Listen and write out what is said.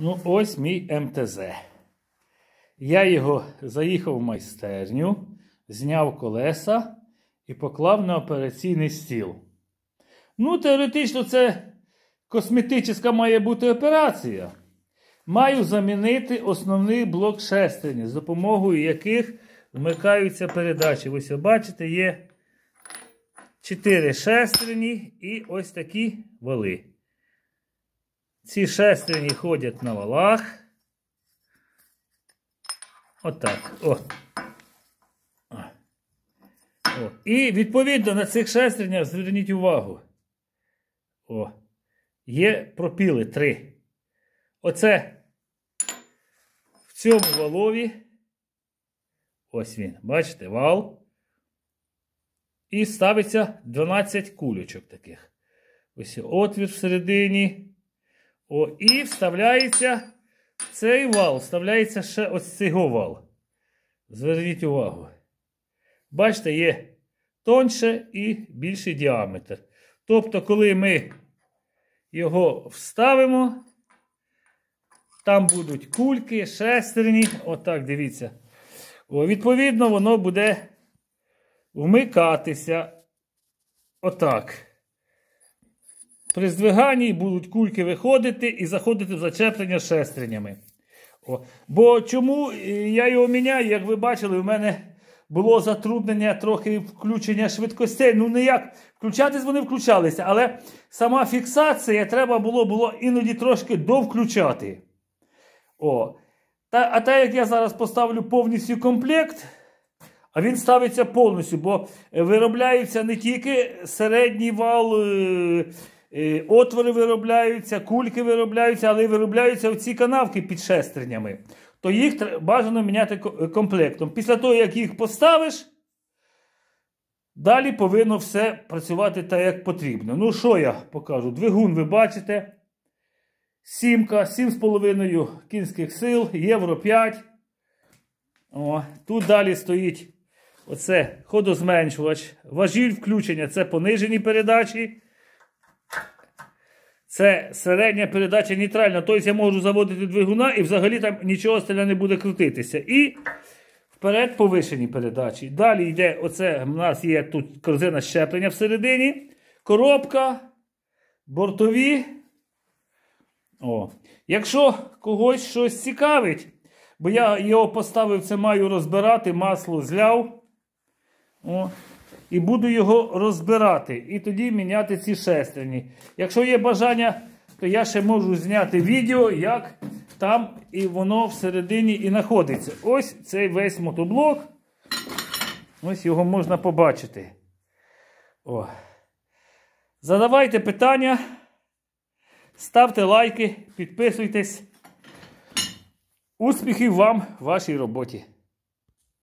Ну, ось мій МТЗ. Ем Я його заїхав в майстерню, зняв колеса і поклав на операційний стіл. Ну, теоретично, це косметична має бути операція. Маю замінити основний блок шестерні, з допомогою яких вмикаються передачі. Ось, бачите, є 4 шестерні і ось такі вали. Ці шестерні ходять на валах. Отак. О. О. І відповідно на цих шестернях зверніть увагу. О. Є пропіли три. Оце в цьому валові. Ось він. Бачите, вал. І ставиться 12 кулючок таких. Ось отвір всередині. О, І вставляється цей вал, вставляється ще ось цей вал. Зверніть увагу. Бачите, є тонше і більший діаметр. Тобто, коли ми його вставимо, там будуть кульки, шестерні. Отак, дивіться. О, Відповідно, воно буде вмикатися. Отак. При здвиганні будуть кульки виходити і заходити в зачеплення шестренями. О. Бо чому е, я його міняю, як ви бачили, у мене було затруднення трохи включення швидкостей. Ну, не як включатись, вони включалися, але сама фіксація треба було було іноді трошки довключати. О. Та, А так як я зараз поставлю повністю комплект, а він ставиться повністю, бо виробляється не тільки середній вал. Е Е, отвори виробляються, кульки виробляються, але виробляються оці канавки під шестернями. То їх бажано міняти е, комплектом. Після того, як їх поставиш, далі повинно все працювати так, як потрібно. Ну, що я покажу? Двигун ви бачите. Сімка, 7,5 кінських сил, євро 5. О, Тут далі стоїть оце ходозменшувач, важіль включення це понижені передачі. Це середня передача нейтральна. Тобто я можу заводити двигуна і взагалі там нічого стеля не буде крутитися. І вперед повишені передачі. Далі йде, оце в нас є тут корзина щеплення всередині. Коробка, бортові. О. Якщо когось щось цікавить, бо я його поставив, це маю розбирати, масло зляв. О і буду його розбирати. І тоді міняти ці шестерні. Якщо є бажання, то я ще можу зняти відео, як там і воно всередині і знаходиться. Ось цей весь мотоблок. Ось його можна побачити. О. Задавайте питання, ставте лайки, підписуйтесь. Успіхів вам в вашій роботі!